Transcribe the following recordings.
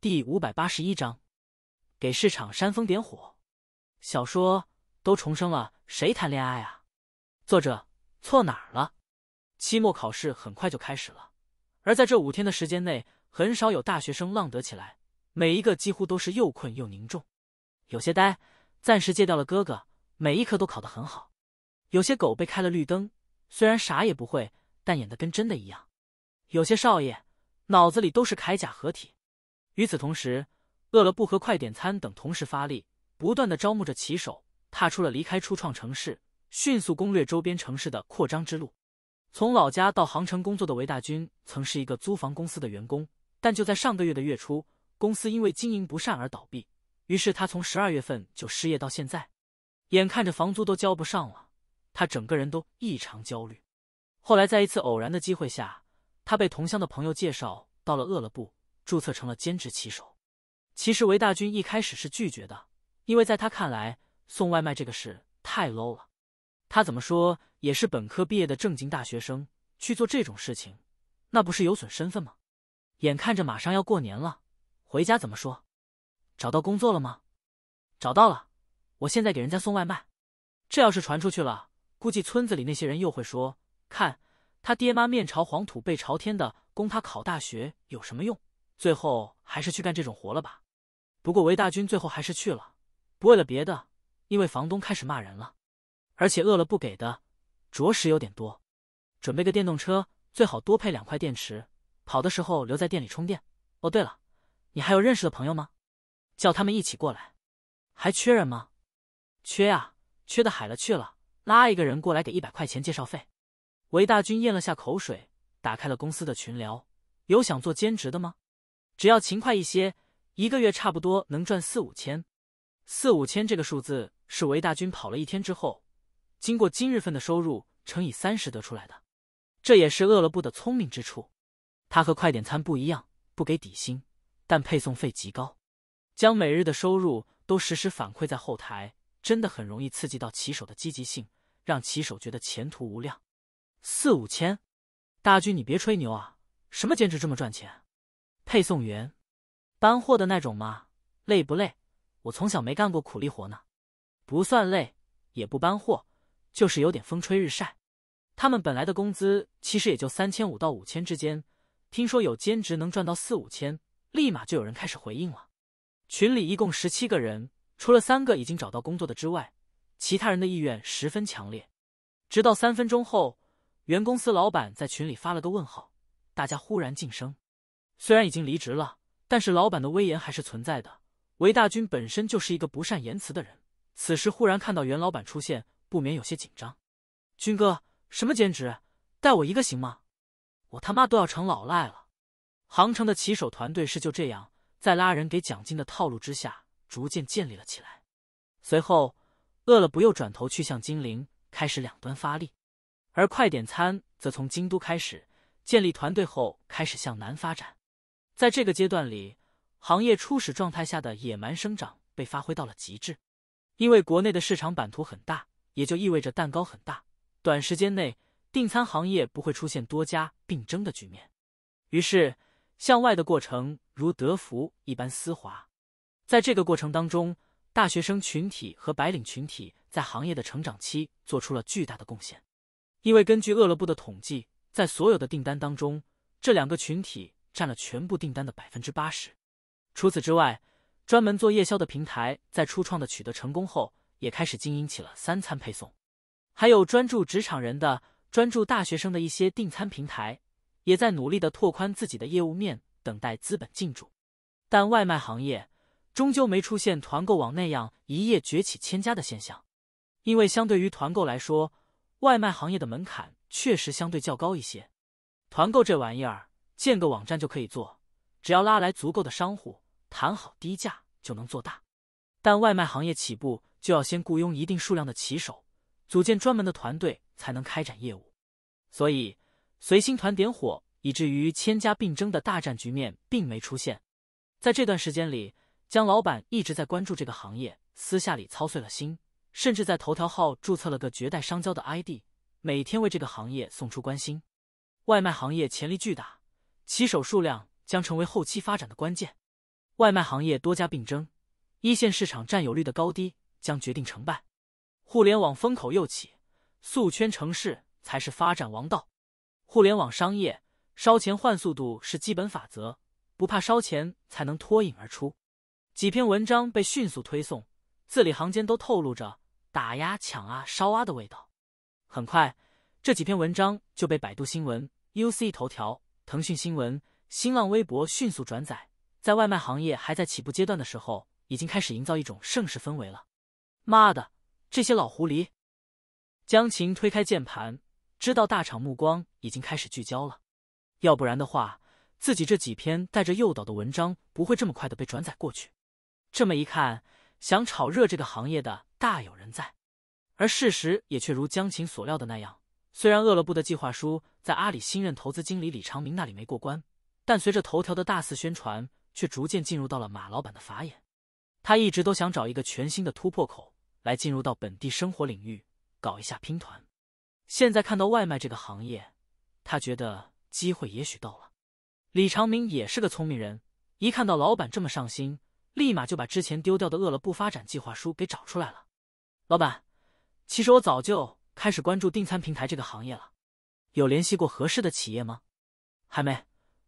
第五百八十一章，给市场煽风点火。小说都重生了，谁谈恋爱啊？作者错哪儿了？期末考试很快就开始了，而在这五天的时间内，很少有大学生浪得起来，每一个几乎都是又困又凝重，有些呆。暂时戒掉了哥哥，每一科都考得很好。有些狗被开了绿灯，虽然啥也不会，但演的跟真的一样。有些少爷，脑子里都是铠甲合体。与此同时，饿了不和快点餐等同时发力，不断的招募着骑手，踏出了离开初创城市，迅速攻略周边城市的扩张之路。从老家到杭城工作的韦大军，曾是一个租房公司的员工，但就在上个月的月初，公司因为经营不善而倒闭，于是他从十二月份就失业到现在，眼看着房租都交不上了，他整个人都异常焦虑。后来在一次偶然的机会下，他被同乡的朋友介绍到了饿了不。注册成了兼职骑手。其实韦大军一开始是拒绝的，因为在他看来，送外卖这个事太 low 了。他怎么说也是本科毕业的正经大学生，去做这种事情，那不是有损身份吗？眼看着马上要过年了，回家怎么说？找到工作了吗？找到了，我现在给人家送外卖。这要是传出去了，估计村子里那些人又会说：看他爹妈面朝黄土背朝天的供他考大学有什么用？最后还是去干这种活了吧，不过韦大军最后还是去了，不为了别的，因为房东开始骂人了，而且饿了不给的，着实有点多。准备个电动车，最好多配两块电池，跑的时候留在店里充电。哦，对了，你还有认识的朋友吗？叫他们一起过来，还缺人吗？缺呀，缺的海了去了，拉一个人过来给一百块钱介绍费。韦大军咽了下口水，打开了公司的群聊，有想做兼职的吗？只要勤快一些，一个月差不多能赚四五千。四五千这个数字是韦大军跑了一天之后，经过今日份的收入乘以三十得出来的。这也是饿了不的聪明之处。他和快点餐不一样，不给底薪，但配送费极高，将每日的收入都实时反馈在后台，真的很容易刺激到骑手的积极性，让骑手觉得前途无量。四五千，大军你别吹牛啊！什么兼职这么赚钱？配送员，搬货的那种吗？累不累？我从小没干过苦力活呢，不算累，也不搬货，就是有点风吹日晒。他们本来的工资其实也就三千五到五千之间，听说有兼职能赚到四五千，立马就有人开始回应了。群里一共十七个人，除了三个已经找到工作的之外，其他人的意愿十分强烈。直到三分钟后，原公司老板在群里发了个问号，大家忽然静声。虽然已经离职了，但是老板的威严还是存在的。韦大军本身就是一个不善言辞的人，此时忽然看到袁老板出现，不免有些紧张。军哥，什么兼职？带我一个行吗？我他妈都要成老赖了。杭城的骑手团队是就这样在拉人给奖金的套路之下逐渐建立了起来。随后，饿了不又转头去向金陵开始两端发力，而快点餐则从京都开始建立团队后开始向南发展。在这个阶段里，行业初始状态下的野蛮生长被发挥到了极致，因为国内的市场版图很大，也就意味着蛋糕很大。短时间内，订餐行业不会出现多家并争的局面，于是向外的过程如德芙一般丝滑。在这个过程当中，大学生群体和白领群体在行业的成长期做出了巨大的贡献，因为根据饿了部的统计，在所有的订单当中，这两个群体。占了全部订单的百分之八十。除此之外，专门做夜宵的平台在初创的取得成功后，也开始经营起了三餐配送。还有专注职场人的、专注大学生的一些订餐平台，也在努力的拓宽自己的业务面，等待资本进驻。但外卖行业终究没出现团购网那样一夜崛起千家的现象，因为相对于团购来说，外卖行业的门槛确实相对较高一些。团购这玩意儿。建个网站就可以做，只要拉来足够的商户，谈好低价就能做大。但外卖行业起步就要先雇佣一定数量的骑手，组建专门的团队才能开展业务。所以随心团点火，以至于千家并争的大战局面并没出现。在这段时间里，江老板一直在关注这个行业，私下里操碎了心，甚至在头条号注册了个绝代商交的 ID，每天为这个行业送出关心。外卖行业潜力巨大。骑手数量将成为后期发展的关键，外卖行业多家并争，一线市场占有率的高低将决定成败。互联网风口又起，速圈城市才是发展王道。互联网商业烧钱换速度是基本法则，不怕烧钱才能脱颖而出。几篇文章被迅速推送，字里行间都透露着打压、抢啊、烧啊的味道。很快，这几篇文章就被百度新闻、UC 头条。腾讯新闻、新浪微博迅速转载，在外卖行业还在起步阶段的时候，已经开始营造一种盛世氛围了。妈的，这些老狐狸！江琴推开键盘，知道大厂目光已经开始聚焦了，要不然的话，自己这几篇带着诱导的文章不会这么快的被转载过去。这么一看，想炒热这个行业的大有人在，而事实也却如江琴所料的那样，虽然饿了部的计划书。在阿里新任投资经理李长明那里没过关，但随着头条的大肆宣传，却逐渐进入到了马老板的法眼。他一直都想找一个全新的突破口来进入到本地生活领域，搞一下拼团。现在看到外卖这个行业，他觉得机会也许到了。李长明也是个聪明人，一看到老板这么上心，立马就把之前丢掉的饿了不发展计划书给找出来了。老板，其实我早就开始关注订餐平台这个行业了。有联系过合适的企业吗？还没，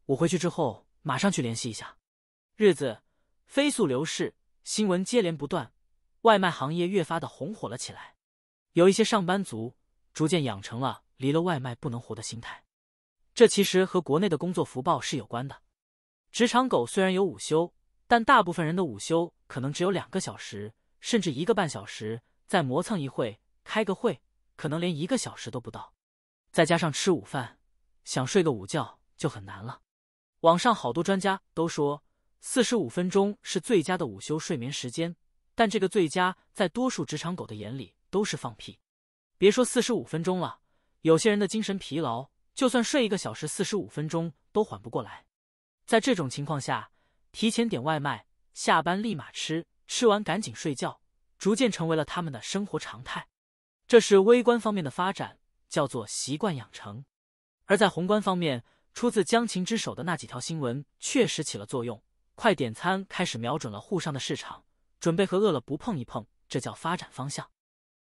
我回去之后马上去联系一下。日子飞速流逝，新闻接连不断，外卖行业越发的红火了起来。有一些上班族逐渐养成了离了外卖不能活的心态。这其实和国内的工作福报是有关的。职场狗虽然有午休，但大部分人的午休可能只有两个小时，甚至一个半小时，再磨蹭一会开个会，可能连一个小时都不到。再加上吃午饭，想睡个午觉就很难了。网上好多专家都说，四十五分钟是最佳的午休睡眠时间，但这个最佳在多数职场狗的眼里都是放屁。别说四十五分钟了，有些人的精神疲劳，就算睡一个小时四十五分钟都缓不过来。在这种情况下，提前点外卖，下班立马吃，吃完赶紧睡觉，逐渐成为了他们的生活常态。这是微观方面的发展。叫做习惯养成，而在宏观方面，出自江琴之手的那几条新闻确实起了作用。快点餐开始瞄准了沪上的市场，准备和饿了不碰一碰，这叫发展方向。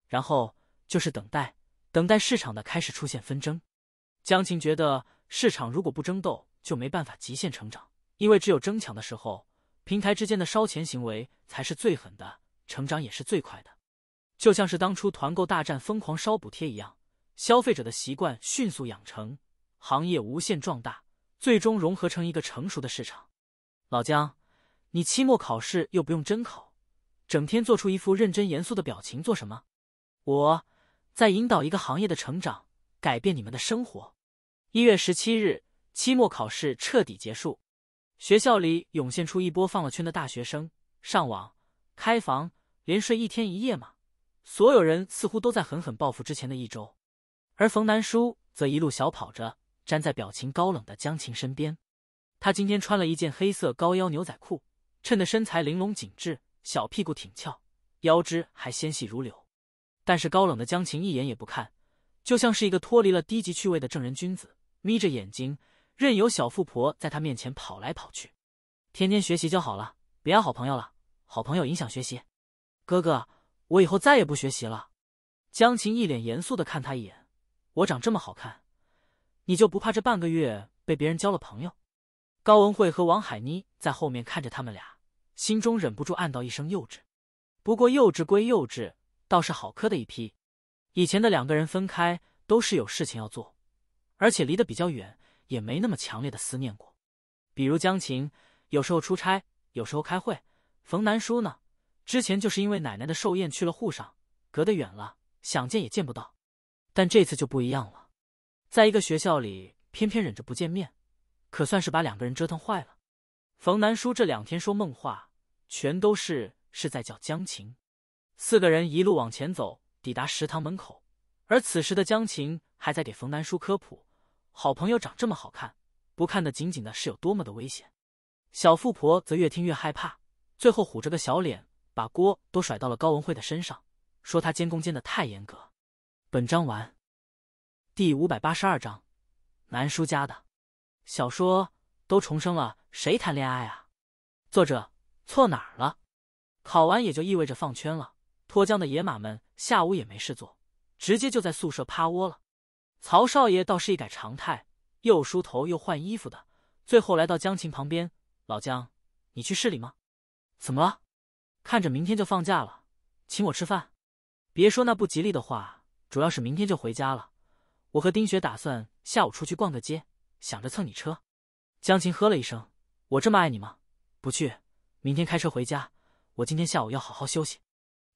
然后就是等待，等待市场的开始出现纷争。江琴觉得，市场如果不争斗，就没办法极限成长，因为只有争抢的时候，平台之间的烧钱行为才是最狠的，成长也是最快的。就像是当初团购大战疯狂烧补贴一样。消费者的习惯迅速养成，行业无限壮大，最终融合成一个成熟的市场。老姜，你期末考试又不用真考，整天做出一副认真严肃的表情做什么？我，在引导一个行业的成长，改变你们的生活。一月十七日，期末考试彻底结束，学校里涌现出一波放了圈的大学生，上网、开房，连睡一天一夜嘛。所有人似乎都在狠狠报复之前的一周。而冯南叔则一路小跑着，粘在表情高冷的江琴身边。他今天穿了一件黑色高腰牛仔裤，衬得身材玲珑紧致，小屁股挺翘，腰肢还纤细如柳。但是高冷的江琴一眼也不看，就像是一个脱离了低级趣味的正人君子，眯着眼睛，任由小富婆在他面前跑来跑去。天天学习就好了，别要好朋友了，好朋友影响学习。哥哥，我以后再也不学习了。江琴一脸严肃的看他一眼。我长这么好看，你就不怕这半个月被别人交了朋友？高文慧和王海妮在后面看着他们俩，心中忍不住暗道一声幼稚。不过幼稚归幼稚，倒是好磕的一批。以前的两个人分开都是有事情要做，而且离得比较远，也没那么强烈的思念过。比如江琴，有时候出差，有时候开会。冯南叔呢，之前就是因为奶奶的寿宴去了沪上，隔得远了，想见也见不到。但这次就不一样了，在一个学校里，偏偏忍着不见面，可算是把两个人折腾坏了。冯南叔这两天说梦话，全都是是在叫江琴。四个人一路往前走，抵达食堂门口。而此时的江琴还在给冯南叔科普：好朋友长这么好看，不看得紧紧的是有多么的危险。小富婆则越听越害怕，最后虎着个小脸，把锅都甩到了高文慧的身上，说她监工监的太严格。本章完，第五百八十二章，南叔家的，小说都重生了，谁谈恋爱啊？作者错哪儿了？考完也就意味着放圈了，脱缰的野马们下午也没事做，直接就在宿舍趴窝了。曹少爷倒是一改常态，又梳头又换衣服的，最后来到江琴旁边：“老江，你去市里吗？怎么了？看着明天就放假了，请我吃饭？别说那不吉利的话。”主要是明天就回家了，我和丁雪打算下午出去逛个街，想着蹭你车。江琴呵了一声：“我这么爱你吗？”不去，明天开车回家。我今天下午要好好休息。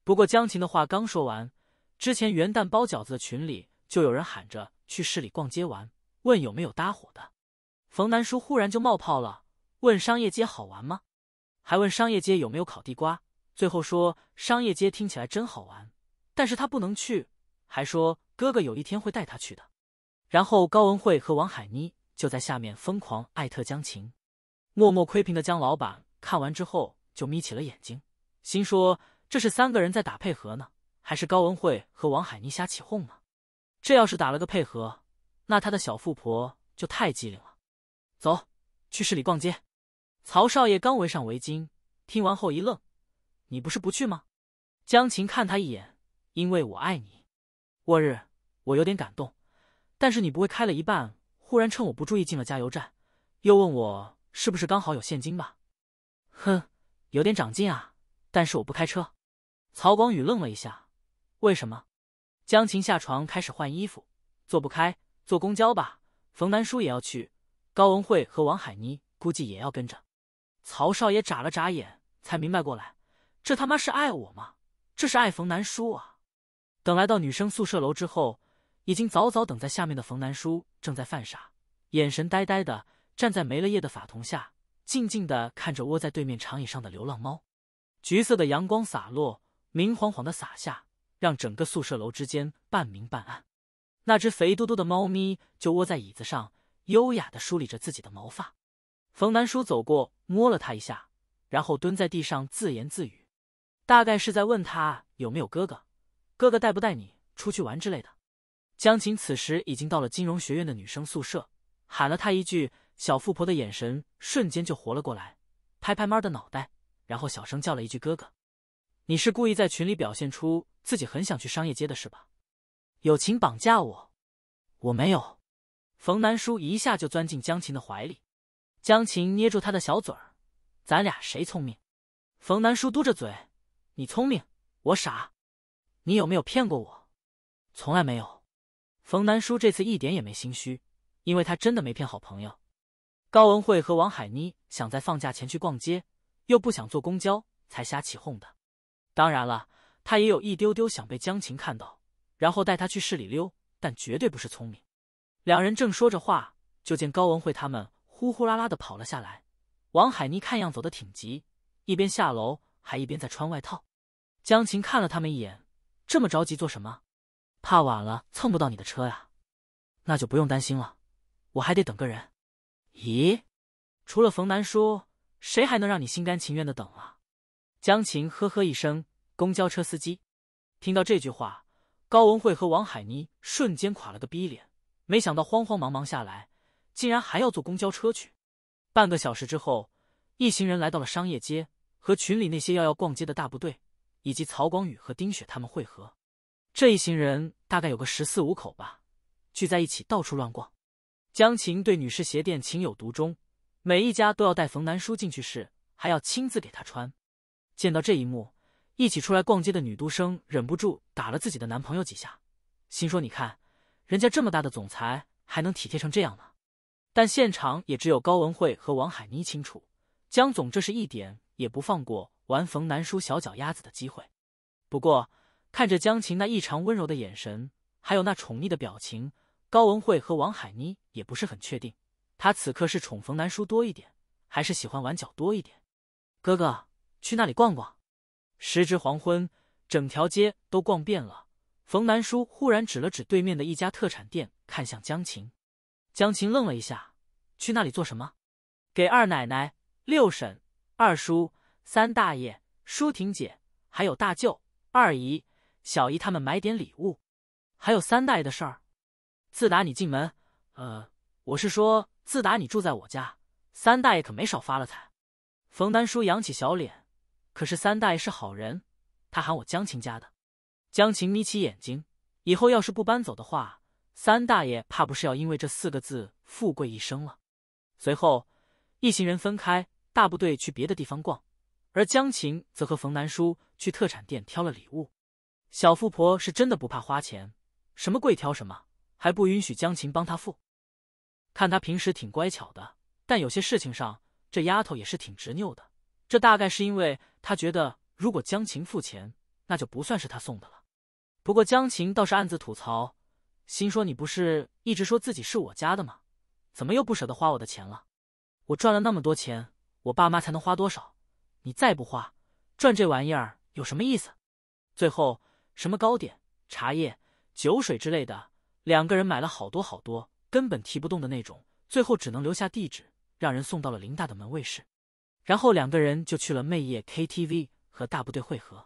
不过江琴的话刚说完，之前元旦包饺子的群里就有人喊着去市里逛街玩，问有没有搭伙的。冯南叔忽然就冒泡了，问商业街好玩吗？还问商业街有没有烤地瓜。最后说商业街听起来真好玩，但是他不能去。还说哥哥有一天会带他去的，然后高文慧和王海妮就在下面疯狂艾特江晴，默默窥屏的江老板看完之后就眯起了眼睛，心说这是三个人在打配合呢，还是高文慧和王海妮瞎起哄呢？这要是打了个配合，那他的小富婆就太机灵了。走，去市里逛街。曹少爷刚围上围巾，听完后一愣：“你不是不去吗？”江晴看他一眼：“因为我爱你。”我日，我有点感动，但是你不会开了一半，忽然趁我不注意进了加油站，又问我是不是刚好有现金吧？哼，有点长进啊，但是我不开车。曹广宇愣了一下，为什么？江琴下床开始换衣服，坐不开，坐公交吧。冯南叔也要去，高文慧和王海妮估计也要跟着。曹少爷眨了眨眼，才明白过来，这他妈是爱我吗？这是爱冯南叔啊！等来到女生宿舍楼之后，已经早早等在下面的冯南叔正在犯傻，眼神呆呆的站在没了叶的法桐下，静静的看着窝在对面长椅上的流浪猫。橘色的阳光洒落，明晃晃的洒下，让整个宿舍楼之间半明半暗。那只肥嘟嘟的猫咪就窝在椅子上，优雅的梳理着自己的毛发。冯南叔走过，摸了它一下，然后蹲在地上自言自语，大概是在问他有没有哥哥。哥哥带不带你出去玩之类的？江琴此时已经到了金融学院的女生宿舍，喊了他一句，小富婆的眼神瞬间就活了过来，拍拍妈的脑袋，然后小声叫了一句：“哥哥，你是故意在群里表现出自己很想去商业街的是吧？”友情绑架我，我没有。冯南叔一下就钻进江琴的怀里，江琴捏住他的小嘴儿：“咱俩谁聪明？”冯南叔嘟着嘴：“你聪明，我傻。”你有没有骗过我？从来没有。冯南叔这次一点也没心虚，因为他真的没骗好朋友高文慧和王海妮。想在放假前去逛街，又不想坐公交，才瞎起哄的。当然了，他也有一丢丢想被江琴看到，然后带他去市里溜，但绝对不是聪明。两人正说着话，就见高文慧他们呼呼啦啦的跑了下来。王海妮看样走得挺急，一边下楼还一边在穿外套。江琴看了他们一眼。这么着急做什么？怕晚了蹭不到你的车呀？那就不用担心了，我还得等个人。咦，除了冯南叔，谁还能让你心甘情愿的等啊？江琴呵呵一声。公交车司机听到这句话，高文慧和王海妮瞬间垮了个逼脸。没想到慌慌忙忙下来，竟然还要坐公交车去。半个小时之后，一行人来到了商业街，和群里那些要要逛街的大部队。以及曹光宇和丁雪他们会合，这一行人大概有个十四五口吧，聚在一起到处乱逛。江琴对女士鞋店情有独钟，每一家都要带冯南叔进去试，还要亲自给他穿。见到这一幕，一起出来逛街的女读生忍不住打了自己的男朋友几下，心说你看，人家这么大的总裁还能体贴成这样呢。但现场也只有高文慧和王海妮清楚，江总这是一点也不放过。玩冯南叔小脚丫子的机会。不过，看着江琴那异常温柔的眼神，还有那宠溺的表情，高文慧和王海妮也不是很确定，她此刻是宠冯南叔多一点，还是喜欢玩脚多一点。哥哥，去那里逛逛。时值黄昏，整条街都逛遍了。冯南叔忽然指了指对面的一家特产店，看向江琴。江琴愣了一下，去那里做什么？给二奶奶、六婶、二叔。三大爷、舒婷姐还有大舅、二姨、小姨他们买点礼物，还有三大爷的事儿。自打你进门，呃，我是说自打你住在我家，三大爷可没少发了财。冯丹叔扬起小脸，可是三大爷是好人，他喊我江琴家的江琴眯起眼睛。以后要是不搬走的话，三大爷怕不是要因为这四个字富贵一生了。随后一行人分开，大部队去别的地方逛。而江琴则和冯南叔去特产店挑了礼物，小富婆是真的不怕花钱，什么贵挑什么，还不允许江琴帮她付。看她平时挺乖巧的，但有些事情上，这丫头也是挺执拗的。这大概是因为她觉得，如果江琴付钱，那就不算是她送的了。不过江琴倒是暗自吐槽，心说你不是一直说自己是我家的吗？怎么又不舍得花我的钱了？我赚了那么多钱，我爸妈才能花多少？你再不花，赚这玩意儿有什么意思？最后什么糕点、茶叶、酒水之类的，两个人买了好多好多，根本提不动的那种，最后只能留下地址，让人送到了林大的门卫室。然后两个人就去了魅夜 KTV 和大部队会合。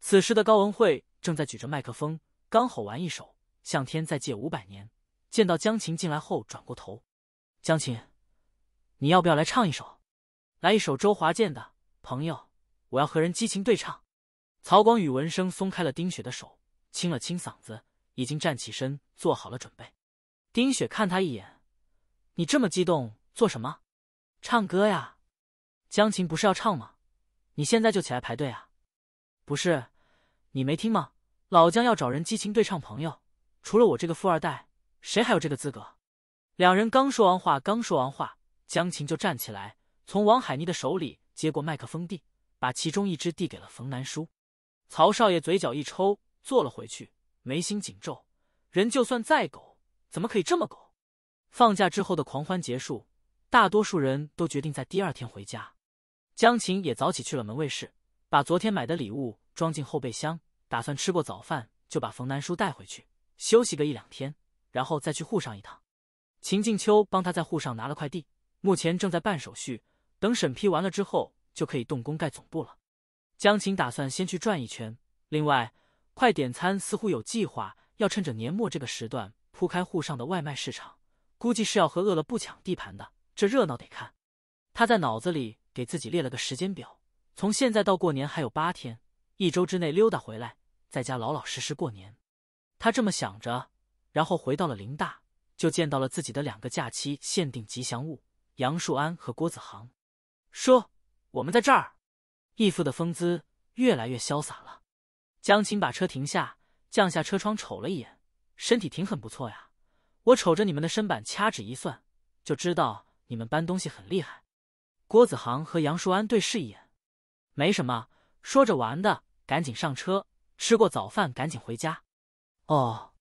此时的高文慧正在举着麦克风，刚吼完一首《向天再借五百年》，见到江琴进来后转过头：“江琴，你要不要来唱一首？来一首周华健的。”朋友，我要和人激情对唱。曹光宇闻声松开了丁雪的手，清了清嗓子，已经站起身做好了准备。丁雪看他一眼：“你这么激动做什么？唱歌呀？江琴不是要唱吗？你现在就起来排队啊？不是，你没听吗？老江要找人激情对唱，朋友，除了我这个富二代，谁还有这个资格？”两人刚说完话，刚说完话，江琴就站起来，从王海妮的手里。接过麦克风递，把其中一只递给了冯南叔。曹少爷嘴角一抽，坐了回去，眉心紧皱。人就算再狗，怎么可以这么狗？放假之后的狂欢结束，大多数人都决定在第二天回家。江琴也早起去了门卫室，把昨天买的礼物装进后备箱，打算吃过早饭就把冯南叔带回去休息个一两天，然后再去沪上一趟。秦静秋帮他在沪上拿了快递，目前正在办手续，等审批完了之后。就可以动工盖总部了。江琴打算先去转一圈。另外，快点餐似乎有计划，要趁着年末这个时段铺开沪上的外卖市场，估计是要和饿了不抢地盘的。这热闹得看。他在脑子里给自己列了个时间表，从现在到过年还有八天，一周之内溜达回来，在家老老实实过年。他这么想着，然后回到了林大，就见到了自己的两个假期限定吉祥物杨树安和郭子航，说。我们在这儿，义父的风姿越来越潇洒了。江青把车停下，降下车窗瞅了一眼，身体挺很不错呀。我瞅着你们的身板，掐指一算，就知道你们搬东西很厉害。郭子航和杨树安对视一眼，没什么，说着玩的，赶紧上车。吃过早饭，赶紧回家。哦，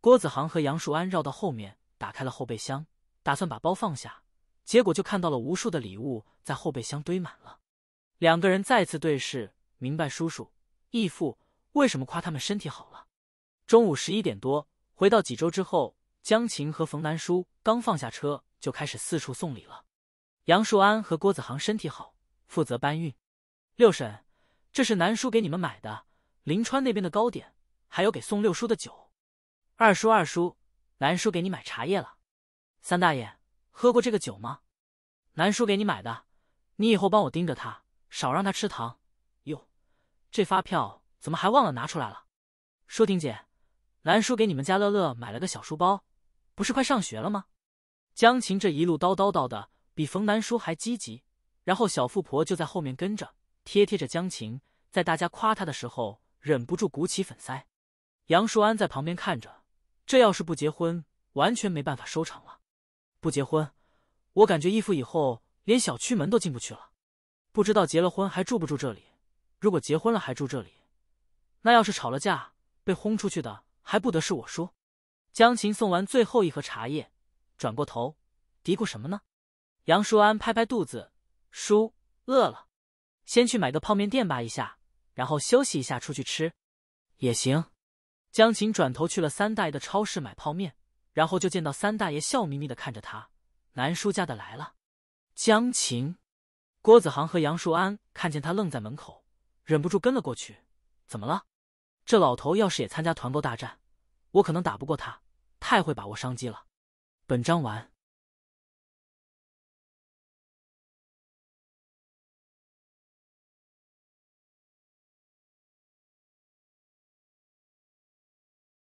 郭子航和杨树安绕到后面，打开了后备箱，打算把包放下。结果就看到了无数的礼物在后备箱堆满了，两个人再次对视，明白叔叔、义父为什么夸他们身体好了。中午十一点多，回到济州之后，江琴和冯南叔刚放下车就开始四处送礼了。杨树安和郭子航身体好，负责搬运。六婶，这是南叔给你们买的临川那边的糕点，还有给送六叔的酒。二叔、二叔，南叔给你买茶叶了。三大爷。喝过这个酒吗？南叔给你买的，你以后帮我盯着他，少让他吃糖。哟，这发票怎么还忘了拿出来了？舒婷姐，南叔给你们家乐乐买了个小书包，不是快上学了吗？江琴这一路叨叨叨的，比冯南叔还积极。然后小富婆就在后面跟着贴贴着江琴，在大家夸他的时候，忍不住鼓起粉腮。杨舒安在旁边看着，这要是不结婚，完全没办法收场了。不结婚，我感觉义父以后连小区门都进不去了。不知道结了婚还住不住这里？如果结婚了还住这里，那要是吵了架被轰出去的，还不得是我叔？江琴送完最后一盒茶叶，转过头，嘀咕什么呢？杨舒安拍拍肚子，叔饿了，先去买个泡面垫吧一下，然后休息一下出去吃，也行。江琴转头去了三大爷的超市买泡面。然后就见到三大爷笑眯眯的看着他，南叔家的来了。江琴、郭子航和杨树安看见他愣在门口，忍不住跟了过去。怎么了？这老头要是也参加团购大战，我可能打不过他，太会把握商机了。本章完。